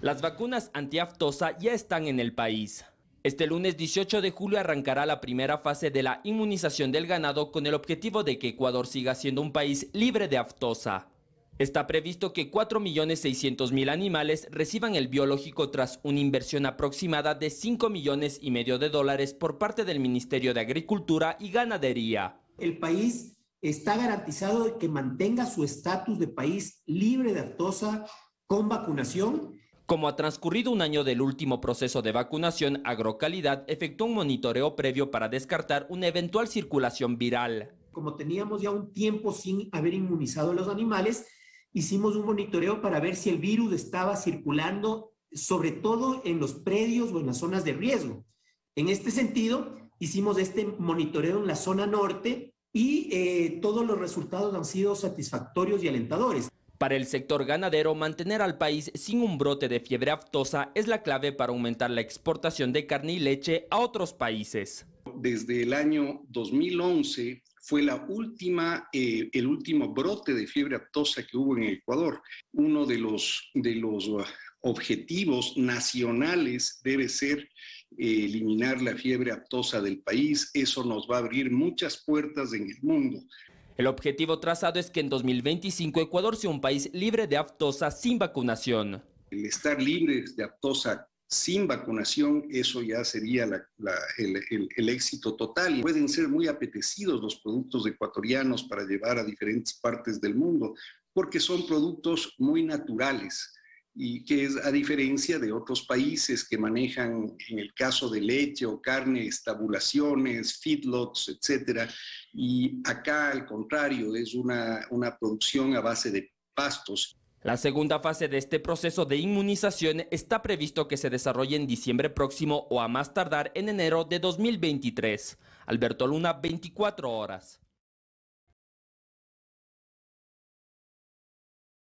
Las vacunas antiaftosa ya están en el país. Este lunes 18 de julio arrancará la primera fase de la inmunización del ganado con el objetivo de que Ecuador siga siendo un país libre de aftosa. Está previsto que millones 4.600.000 animales reciban el biológico tras una inversión aproximada de 5 millones y medio de dólares por parte del Ministerio de Agricultura y Ganadería. El país está garantizado de que mantenga su estatus de país libre de aftosa con vacunación como ha transcurrido un año del último proceso de vacunación, Agrocalidad efectuó un monitoreo previo para descartar una eventual circulación viral. Como teníamos ya un tiempo sin haber inmunizado a los animales, hicimos un monitoreo para ver si el virus estaba circulando, sobre todo en los predios o en las zonas de riesgo. En este sentido, hicimos este monitoreo en la zona norte y eh, todos los resultados han sido satisfactorios y alentadores. Para el sector ganadero, mantener al país sin un brote de fiebre aftosa es la clave para aumentar la exportación de carne y leche a otros países. Desde el año 2011 fue la última, eh, el último brote de fiebre aftosa que hubo en Ecuador. Uno de los, uh, objetivos nacionales debe ser eh, eliminar la fiebre aftosa del país. Eso nos va a abrir muchas puertas en el mundo. El objetivo trazado es que en 2025 Ecuador sea un país libre de aftosa sin vacunación. El estar libre de aftosa sin vacunación, eso ya sería el, el, éxito total. Pueden ser muy apetecidos los productos ecuatorianos para llevar a diferentes partes del mundo, porque son productos muy naturales y que es a diferencia de otros países que manejan, en el caso de leche o carne, estabulaciones, feedlots, etc. Y acá, al contrario, es una, una producción a base de pastos. La segunda fase de este proceso de inmunización está previsto que se desarrolle en diciembre próximo o a más tardar en enero de 2023. Alberto Luna, 24 horas.